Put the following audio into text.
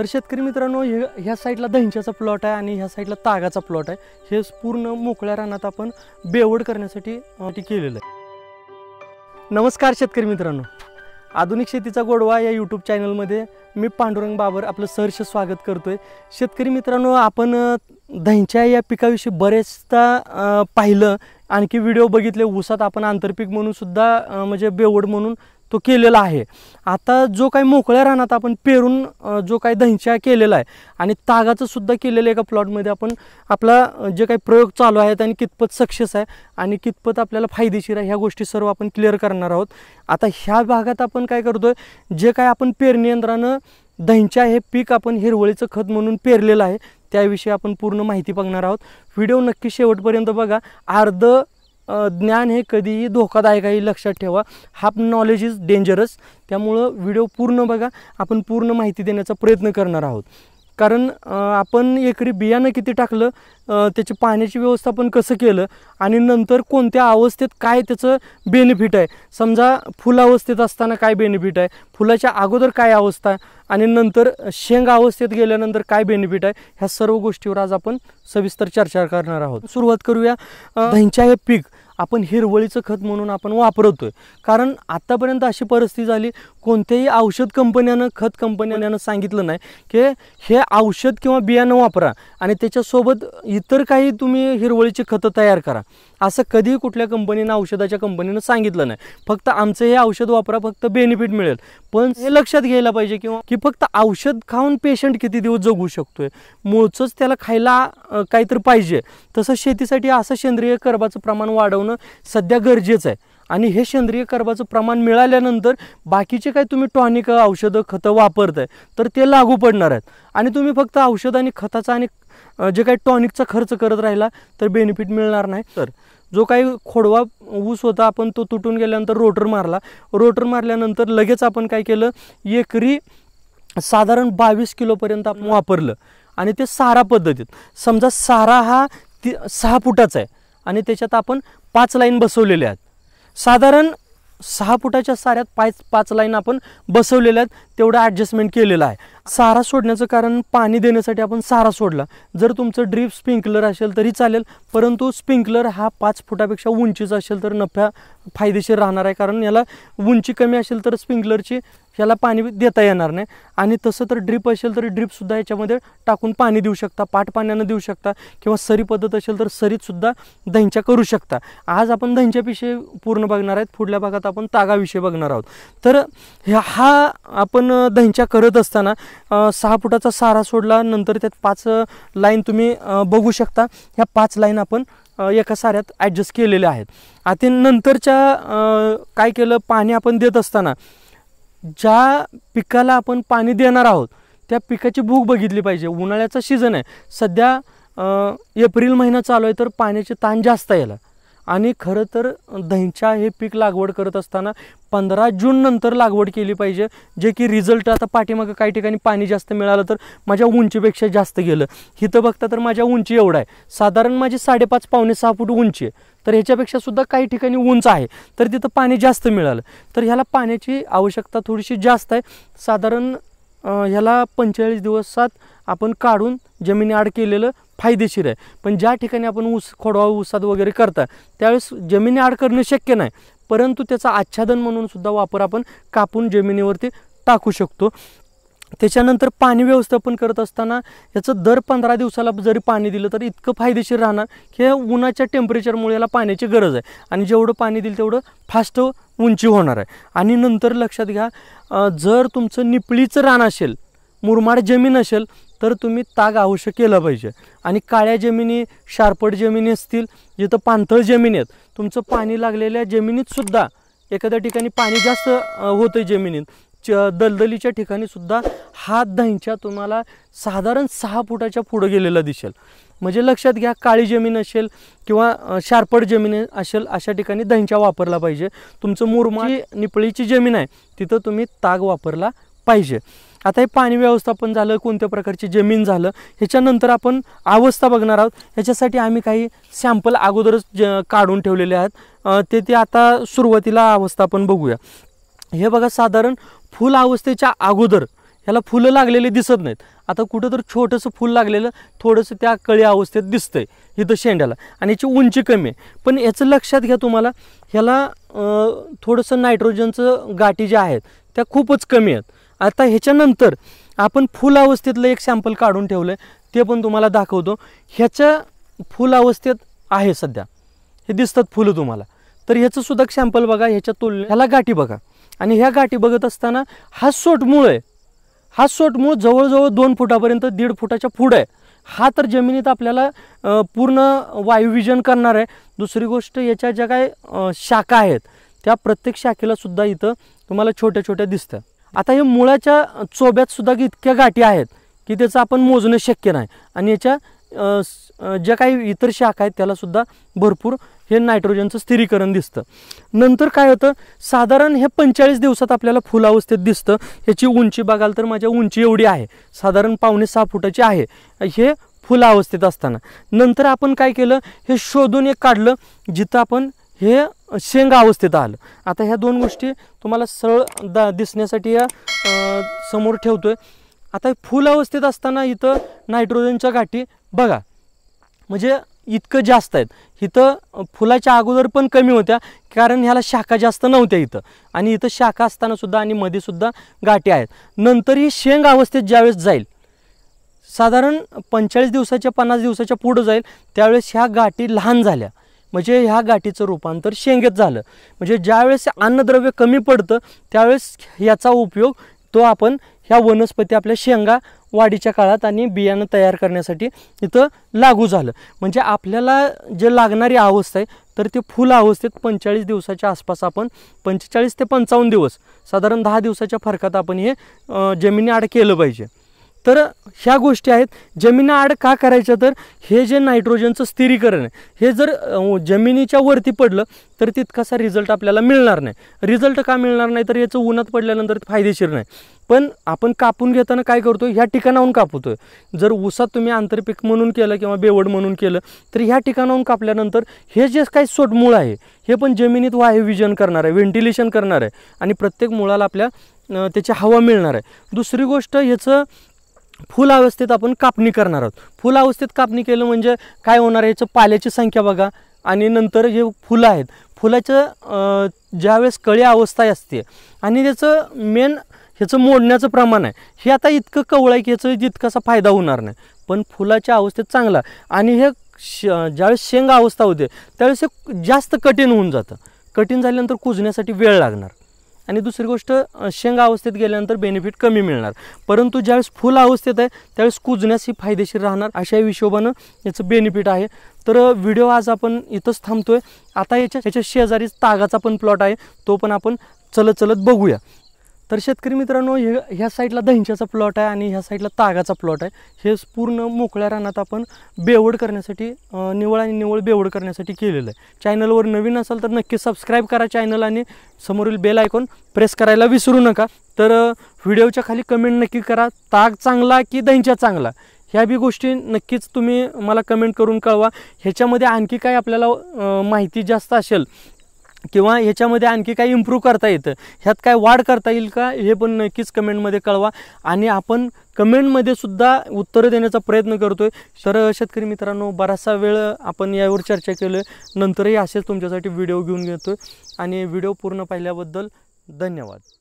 तर शेतकरी मित्रांनो हे ह्या साईडला दहीच्याचा प्लॉट आहे आणि ह्या साईडला तागाचा प्लॉट आहे हे पूर्ण मोकळ्या रानात आपण बेवड करण्यासाठी केलेलं आहे नमस्कार शेतकरी मित्रांनो आधुनिक शेतीचा गोडवा या यूट्यूब चॅनलमध्ये मी पांडुरंग बाबर आपलं सहर्ष स्वागत करतोय शेतकरी मित्रांनो आपण दहीच्या या पिकाविषयी बरेचदा पाहिलं आणखी व्हिडिओ बघितले ऊसात आपण आंतरपीक म्हणून सुद्धा म्हणजे बेवड म्हणून तो केलेला आहे आता जो काही मोकळ्या रानात आपण पेरून जो काही दहीच्या केलेला आहे आणि तागाचं सुद्धा केलेलं एका प्लॉटमध्ये आपण आपला जे काही प्रयोग चालू आहेत आणि कितपत सक्सेस आहे आणि कितपत आपल्याला फायदेशीर आहे ह्या गोष्टी सर्व आपण क्लिअर करणार आहोत आता ह्या भागात आपण काय आहे जे काय आपण पेरणी यंत्रानं दहीच्या हे पीक आपण हिरवळीचं खत म्हणून पेरलेलं आहे त्याविषयी आपण पूर्ण माहिती बघणार आहोत व्हिडिओ नक्की शेवटपर्यंत बघा अर्ध ज्ञान हे कधीही धोकादायक आहे लक्षात ठेवा हाफ नॉलेज इज डेंजरस त्यामुळं व्हिडिओ पूर्ण बघा आपण पूर्ण माहिती देण्याचा प्रयत्न करणार आहोत कारण आपण एकरी बियाणं किती टाकलं त्याची पाण्याची व्यवस्थापन कसं केलं आणि नंतर कोणत्या अवस्थेत काय त्याचं बेनिफिट आहे समजा फुल अवस्थेत असताना काय बेनिफिट आहे फुलाच्या अगोदर काय अवस्था आणि नंतर शेंग अवस्थेत गेल्यानंतर काय बेनिफिट आहे ह्या सर्व गोष्टीवर आज आपण सविस्तर चर्चा करणार आहोत सुरुवात करूया धैंच्या हे पीक आपण हिरवळीचं खत म्हणून आपण वापरतोय कारण आत्तापर्यंत अशी परिस्थिती झाली कोणत्याही औषध कंपन्यानं खत कंपन्यानं सांगितलं नाही की हे औषध किंवा बियाणं वापरा आणि त्याच्यासोबत इतर काही तुम्ही हिरवळीची खतं तयार करा असं कधीही कुठल्या कंपनीनं औषधाच्या कंपनीनं सांगितलं नाही फक्त आमचं हे औषध वापरा फक्त बेनिफिट मिळेल पण हे लक्षात घ्यायला पाहिजे किंवा की फक्त औषध खाऊन पेशंट किती दिवस जगू शकतोय मूळचंच त्याला खायला काहीतरी पाहिजे तसं शेतीसाठी असं सेंद्रिय कर्बाचं प्रमाण वाढवणं सध्या गरजेचं आहे आणि हे सेंद्रिय कर्बाचं प्रमाण मिळाल्यानंतर बाकीचे काय तुम्ही टॉनिक औषधं खतं आहे तर ते लागू पडणार आहेत आणि तुम्ही फक्त औषध आणि खताचा आणि जे काही टॉनिकचा खर्च करत राहिला तर बेनिफिट मिळणार नाही तर जो काही खोडवा ऊस होता आपण तो तुटून गेल्यानंतर रोटर मारला रोटर मारल्यानंतर लगेच आपण काय केलं एकरी साधारण बावीस किलोपर्यंत आपण वापरलं आणि ते सारा पद्धतीत समजा सारा हा ती सहा फुटाचा आहे आणि त्याच्यात आपण पाच लाईन बसवलेल्या आहेत साधारण सहा फुटाच्या साऱ्यात पाच पाच लाईन आपण बसवलेल्या आहेत तेवढं ॲडजस्टमेंट केलेलं आहे सारा सोडण्याचं कारण पाणी देण्यासाठी आपण सारा सोडला जर तुमचं ड्रीप स्प्रिंकलर असेल तरी चालेल परंतु स्प्रिंकलर हा पाच फुटापेक्षा उंचीचा असेल तर नफ्या फायदेशीर राहणार आहे कारण याला उंची कमी असेल तर स्प्रिंकलरची याला पाणी देता येणार नाही आणि तसं तर ड्रीप असेल तर ड्रीपसुद्धा याच्यामध्ये टाकून पाणी देऊ शकता पाट पाण्यानं देऊ शकता किंवा सरी पद्धत असेल तर सरीतसुद्धा दहींच्या करू शकता आज आपण धैंच्याविषयी पूर्ण बघणार आहेत पुढल्या भागात आपण तागाविषयी बघणार आहोत तर हा आपण दहीच्या करत असताना सहा फुटाचा सारा सोडला नंतर त्यात पाच लाईन तुम्ही बघू शकता ह्या पाच लाईन आपण एका साऱ्यात ॲडजस्ट केलेल्या आहेत आता नंतरच्या काय केलं पाणी आपण देत असताना ज्या पिकाला आपण पाणी देणार आहोत त्या पिकाची भूक बघितली पाहिजे उन्हाळ्याचा सीझन आहे सध्या एप्रिल महिना चालू आहे तर पाण्याचे ताण जास्त यायला आणि खरं तर दहीच्या हे पीक लागवड करत असताना पंधरा जून नंतर लागवड केली पाहिजे जे की रिझल्ट आता पाठीमागं काही ठिकाणी पाणी जास्त मिळालं तर माझ्या उंचीपेक्षा जास्त गेलं हिथं बघता तर माझ्या उंची एवढा आहे साधारण माझी साडेपाच पावणे सहा फूट उंची आहे तर ह्याच्यापेक्षा सुद्धा काही ठिकाणी उंच आहे तर तिथं पाणी जास्त मिळालं तर ह्याला पाण्याची आवश्यकता थोडीशी जास्त आहे साधारण ह्याला पंचेचाळीस दिवसात आपण काढून जमिनी आड केलेलं फायदेशीर आहे पण ज्या ठिकाणी आपण ऊस खोडवा ऊसाद वगैरे करता त्यावेळेस जमिनी ॲड करणं शक्य नाही परंतु त्याचा आच्छादन म्हणून सुद्धा वापर आपण कापून जमिनीवरती टाकू शकतो त्याच्यानंतर पाणी व्यवस्थापन करत असताना याचं दर पंधरा दिवसाला जरी पाणी दिलं तर इतकं फायदेशीर राहणार की हे उन्हाच्या टेम्परेचरमुळे याला पाण्याची गरज आहे आणि जेवढं पाणी दिलं तेवढं फास्ट उंची होणार आहे आणि नंतर लक्षात घ्या जर तुमचं निपळीचं रान असेल मुरमाड जमीन असेल तर तुम्ही ताग अवश्य केला पाहिजे आणि काळ्या जमिनी शारपट जमिनी असतील जिथं पाणथळ जमिनी आहेत तुमचं पाणी लागलेल्या जमिनीतसुद्धा एखाद्या ठिकाणी पाणी जास्त होतं जमिनीत च दलदलीच्या ठिकाणीसुद्धा हात धाईंच्या तुम्हाला साधारण सहा फुटाच्या पुढं गेलेला दिसेल म्हणजे लक्षात घ्या काळी जमीन असेल किंवा शारपट जमीन असेल अशा ठिकाणी दहींच्या वापरला पाहिजे तुमचं मुरमाळी निपळीची जमीन आहे तिथं तुम्ही ताग वापरला पाहिजे आता हे पाणी व्यवस्थापन झालं कोणत्या प्रकारची जमीन झालं ह्याच्यानंतर आपण अवस्था बघणार आहोत ह्याच्यासाठी आम्ही काही सॅम्पल अगोदरच ज काढून ठेवलेले आहेत ते ते आता सुरुवातीला अवस्था आपण बघूया हे बघा साधारण फुल अवस्थेच्या अगोदर ह्याला फुलं लागलेली दिसत नाहीत आता कुठं तर छोटंसं फुल लागलेलं थोडंसं त्या कळी अवस्थेत दिसतं आहे इथं शेंड्याला आणि याची उंची कमी आहे पण याचं लक्षात घ्या तुम्हाला ह्याला थोडंसं नायट्रोजनचं गाठी ज्या आहेत त्या खूपच कमी आहेत आता ह्याच्यानंतर आपण फुल अवस्थेतलं एक सॅम्पल काढून ठेवलं आहे ते पण तुम्हाला दाखवतो ह्याच्या फुल अवस्थेत आहे सध्या हे दिसतात फुलं तुम्हाला तर ह्याचं सुद्धा सॅम्पल बघा ह्याच्या तुलने ह्याला गाठी बघा आणि ह्या गाठी बघत असताना हा सोट मूळ आहे हा सोट मूळ जवळजवळ दोन फुटापर्यंत दीड फुटाच्या पुढं आहे हा तर जमिनीत आपल्याला पूर्ण वायुविजन करणार आहे दुसरी गोष्ट याच्या ज्या काय शाखा आहेत त्या प्रत्येक शाखेला सुद्धा इथं तुम्हाला छोट्या छोट्या दिसतात आता हे मुळाच्या चोब्यात सुद्धा इतक्या गाठी आहेत की त्याचं आपण मोजणं शक्य नाही आणि याच्या ज्या काही इतर शाखा आहेत त्यालासुद्धा भरपूर हे नायट्रोजनचं स्थिरीकरण दिसतं नंतर काय होतं साधारण हे पंचेचाळीस दिवसात आपल्याला फुलावस्थेत दिसतं ह्याची उंची बघाल तर माझ्या उंची एवढी आहे साधारण पावणे सहा फुटाची आहे हे फुलावस्थेत असताना नंतर आपण काय केलं हे शोधून एक काढलं जिथं आपण हे शेंगा अवस्थेत आलं आता ह्या दोन गोष्टी तुम्हाला सरळ दा दिसण्यासाठी या समोर ठेवतो आहे आता फुल अवस्थेत असताना इथं नायट्रोजनच्या गाठी बघा म्हणजे इतकं जास्त आहेत इथं फुलाच्या अगोदर पण कमी होत्या कारण ह्याला शाखा जास्त नव्हत्या इथं आणि इथं शाखा असतानासुद्धा आणि मध्येसुद्धा गाठी आहेत नंतर ही शेंग अवस्थेत ज्यावेळेस जाईल साधारण पंचेचाळीस दिवसाच्या पन्नास दिवसाच्या पुढं जाईल त्यावेळेस ह्या गाठी लहान झाल्या म्हणजे ह्या गाठीचं रूपांतर शेंगेत झालं म्हणजे ज्यावेळेस अन्नद्रव्य कमी पडतं त्यावेळेस याचा उपयोग तो आपण ह्या वनस्पती आपल्या शेंगा वाढीच्या काळात आणि बियाणं तयार करण्यासाठी इथं लागू झालं म्हणजे आपल्याला जे लागणारी अवस्था आहे तर ते फुल अवस्थेत पंचेचाळीस दिवसाच्या आसपास आपण पंचेचाळीस ते पंचावन्न दिवस साधारण दहा दिवसाच्या फरकात आपण हे जमिनी आड केलं पाहिजे तर ह्या गोष्टी आहेत जमिनाआड का करायच्या तर हे जे नायट्रोजनचं स्थिरीकरण आहे हे जर जमिनीच्या वरती पडलं तर तितकासा रिझल्ट आपल्याला मिळणार नाही रिझल्ट का मिळणार नाही तर याचं उन्हात पडल्यानंतर फायदेशीर नाही पण आपण कापून घेताना काय करतो ह्या ठिकाणाहून कापवतोय जर ऊसात तुम्ही आंतरपीक म्हणून केलं किंवा बेवड म्हणून केलं तर ह्या ठिकाणाहून कापल्यानंतर हे जे काही मूळ आहे हे पण जमिनीत वायुविजन करणार आहे व्हेंटिलेशन करणार आहे आणि प्रत्येक मुळाला आपल्या त्याची हवा मिळणार आहे दुसरी गोष्ट ह्याचं फुल अवस्थेत आपण कापणी करणार आहोत फुल अवस्थेत कापणी केलं म्हणजे काय होणार आहे याचं पाल्याची संख्या बघा आणि नंतर जे फुलं आहेत फुलाचं ज्यावेळेस कळी अवस्था असते आणि त्याचं मेन ह्याचं मोडण्याचं प्रमाण आहे हे आता इतकं कवळ आहे की ह्याचं जितकासा फायदा होणार नाही पण फुलाच्या अवस्थेत चांगला आणि हे श ज्यावेळेस शेंगा अवस्था होते त्यावेळेस हे जास्त कठीण होऊन जातं कठीण झाल्यानंतर कुजण्यासाठी वेळ लागणार आणि दुसरी गोष्ट शेंगा अवस्थेत गेल्यानंतर बेनिफिट कमी मिळणार परंतु ज्यावेळेस फुल अवस्थेत आहे त्यावेळेस कुजण्यास ही फायदेशीर राहणार अशा हिशोबानं याचं बेनिफिट आहे तर व्हिडिओ आज आपण इथंच थांबतोय आता याच्या याच्या शेजारीच तागाचा पण प्लॉट आहे तो पण आपण चलत चलत बघूया तर शेतकरी मित्रांनो हे ह्या साईडला दहिंच्याचा प्लॉट आहे आणि ह्या साईडला तागाचा प्लॉट आहे हे पूर्ण मोकळ्या रानात आपण बेवड करण्यासाठी निवळ आणि निवळ बेवड करण्यासाठी केलेलं आहे चॅनलवर नवीन असाल तर नक्की सबस्क्राईब करा चॅनल आणि समोरील बेल आयकॉन प्रेस करायला विसरू नका तर व्हिडिओच्या खाली कमेंट नक्की करा ताग चांगला की दहिंच्या चांगला ह्या बी गोष्टी नक्कीच तुम्ही मला कमेंट करून कळवा ह्याच्यामध्ये आणखी काय आपल्याला माहिती जास्त असेल किंवा ह्याच्यामध्ये आणखी काही इम्प्रूव्ह करता येतं ह्यात काय वाढ करता येईल का हे पण नक्कीच कमेंटमध्ये कळवा आणि आपण कमेंटमध्ये सुद्धा उत्तरं देण्याचा प्रयत्न करतो आहे तर शेतकरी मित्रांनो बराचसा वेळ आपण यावर चर्चा केलं नंतरही असेच तुमच्यासाठी व्हिडिओ घेऊन घेतो आणि व्हिडिओ पूर्ण पाहिल्याबद्दल धन्यवाद